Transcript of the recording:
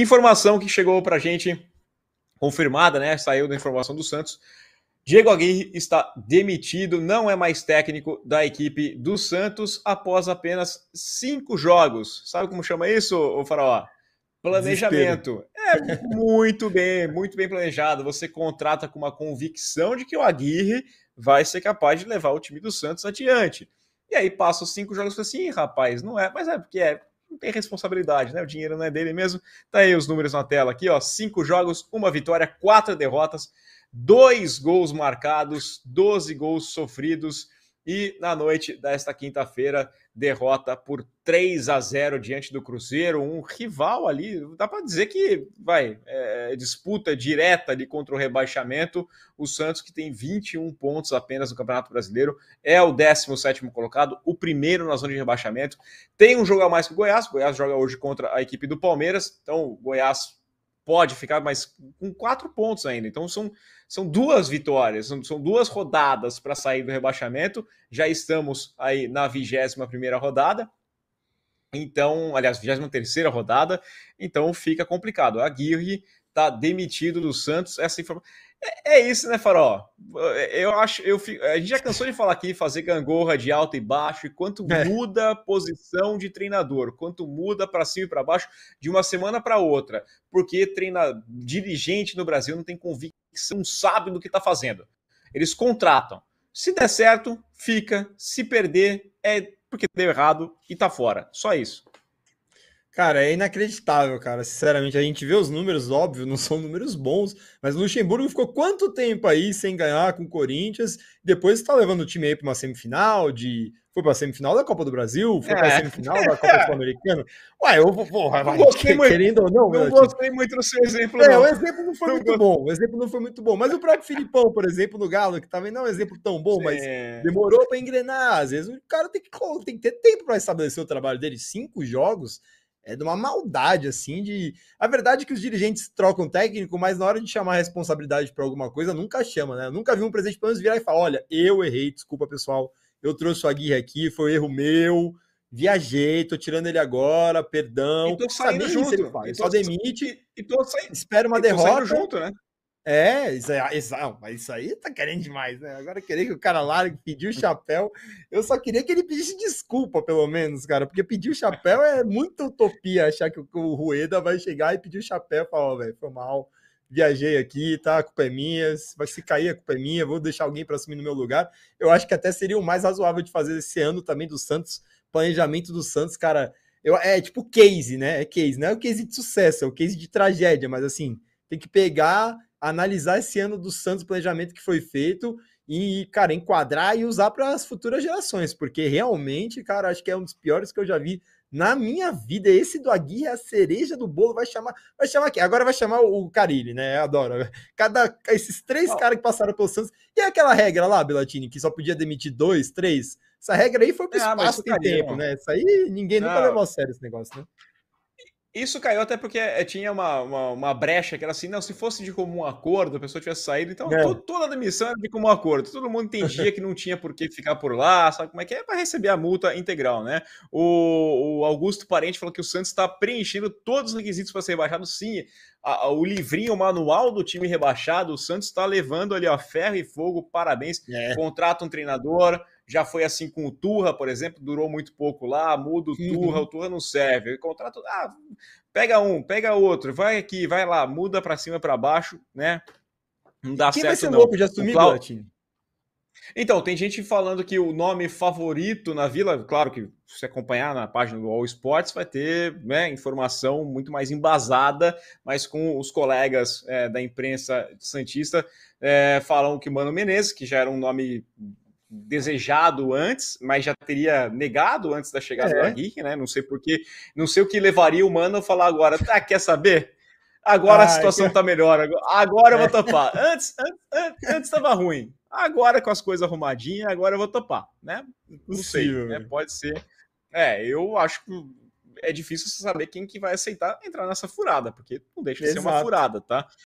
Informação que chegou para a gente, confirmada, né? Saiu da informação do Santos. Diego Aguirre está demitido, não é mais técnico da equipe do Santos após apenas cinco jogos. Sabe como chama isso, o Faraó? Planejamento. Desespero. É muito bem, muito bem planejado. Você contrata com uma convicção de que o Aguirre vai ser capaz de levar o time do Santos adiante. E aí passa os cinco jogos e assim, rapaz, não é, mas é porque é não tem responsabilidade, né? O dinheiro não é dele mesmo. Tá aí os números na tela aqui, ó. Cinco jogos, uma vitória, quatro derrotas, dois gols marcados, 12 gols sofridos. E na noite desta quinta-feira, derrota por 3 a 0 diante do Cruzeiro, um rival ali, dá para dizer que vai, é, é, disputa direta ali contra o rebaixamento. O Santos, que tem 21 pontos apenas no Campeonato Brasileiro, é o 17 colocado, o primeiro na zona de rebaixamento. Tem um jogo a mais que o Goiás, o Goiás joga hoje contra a equipe do Palmeiras, então o Goiás pode ficar, mas com quatro pontos ainda. Então são, são duas vitórias, são, são duas rodadas para sair do rebaixamento. Já estamos aí na vigésima primeira rodada. Então, aliás, 23 terceira rodada, então fica complicado. A Aguirre está demitido do Santos. Essa informação. É, é isso, né, Farol? É, eu acho, eu fico, a gente já cansou de falar aqui, fazer gangorra de alto e baixo, e quanto é. muda a posição de treinador, quanto muda para cima e para baixo de uma semana para outra, porque treina dirigente no Brasil não tem convicção, não sabe do que está fazendo. Eles contratam. Se der certo, fica. Se perder, é porque deu errado e tá fora. Só isso. Cara, é inacreditável, cara. Sinceramente, a gente vê os números, óbvio, não são números bons, mas o Luxemburgo ficou quanto tempo aí sem ganhar com o Corinthians? Depois está levando o time aí para uma semifinal de. Foi para a semifinal da Copa do Brasil, foi é. para a semifinal da Copa Sul-Americana. Ué, eu vou. Porra, não gostei muito, querendo ou não. Não eu, gostei tipo... muito do seu exemplo. É, não. o exemplo não foi não muito bom. O exemplo não foi muito bom. Mas o próprio Filipão, por exemplo, no Galo, que também não é um exemplo tão bom, Sim. mas demorou para engrenar. Às vezes o cara tem que, tem que ter tempo para estabelecer o trabalho dele. Cinco jogos é de uma maldade, assim, de. A verdade é que os dirigentes trocam técnico, mas na hora de chamar a responsabilidade para alguma coisa, nunca chama, né? Eu nunca vi um presidente pelo menos virar e falar: olha, eu errei, desculpa, pessoal, eu trouxe o Aguirre aqui, foi um erro meu, viajei, tô tirando ele agora, perdão. E tô saindo Sabe junto. ele faz. Tô, Só demite. E tô saindo. Espera uma e derrota. junto, né? É, isso aí, ah, isso, ah, mas isso aí tá querendo demais, né? Agora querer que o cara largue, pediu o chapéu. Eu só queria que ele pedisse desculpa, pelo menos, cara, porque pedir o chapéu é muita utopia achar que o, o Rueda vai chegar e pedir o chapéu e falar, oh, velho, foi mal, viajei aqui, tá? A culpa é minha, se cair a culpa é minha, vou deixar alguém para assumir no meu lugar. Eu acho que até seria o mais razoável de fazer esse ano também do Santos, planejamento do Santos, cara. Eu, é tipo case, né? É case, não é o case de sucesso, é o case de tragédia, mas assim, tem que pegar analisar esse ano do Santos, o planejamento que foi feito e, cara, enquadrar e usar para as futuras gerações, porque realmente, cara, acho que é um dos piores que eu já vi na minha vida. Esse do Aguirre, a cereja do bolo, vai chamar, vai chamar quem? Agora vai chamar o Carilli, né? Eu adoro. Cada, esses três oh. caras que passaram pelo Santos. E aquela regra lá, Belatini, que só podia demitir dois, três? Essa regra aí foi é, para o espaço ah, e tempo, né? Isso aí ninguém não. nunca levou a sério esse negócio, né? Isso caiu até porque eh, tinha uma, uma, uma, brecha que era assim, não, se fosse de comum acordo, a pessoa tivesse saído, então é. toda a demissão era de comum acordo. Todo mundo entendia que não tinha por que ficar por lá, sabe como é que é? Para receber a multa integral, né? O, o, Augusto Parente falou que o Santos está preenchendo todos os requisitos para ser rebaixado, sim. A, a, o livrinho, o manual do time rebaixado, o Santos está levando ali a ferro e fogo, parabéns. É. Contrata um treinador, já foi assim com o Turra, por exemplo, durou muito pouco lá, muda o uhum. Turra, o Turra não serve. O contrato, ah, pega um, pega outro, vai aqui, vai lá, muda para cima, para baixo, né? Não dá Quem certo vai ser não. louco de assumir, Clau... Então, tem gente falando que o nome favorito na Vila, claro que se acompanhar na página do All Sports vai ter né, informação muito mais embasada, mas com os colegas é, da imprensa santista é, falam que Mano Menezes, que já era um nome desejado antes, mas já teria negado antes da chegada é. do Henrique, né? Não sei porque, não sei o que levaria o Mano a falar agora, tá, quer saber? Agora ah, a situação é. tá melhor, agora eu vou é. topar. Antes, antes, antes tava ruim. Agora com as coisas arrumadinhas, agora eu vou topar, né? Não sei, né? pode ser. É, eu acho que é difícil saber quem que vai aceitar entrar nessa furada, porque não deixa de Exato. ser uma furada, tá?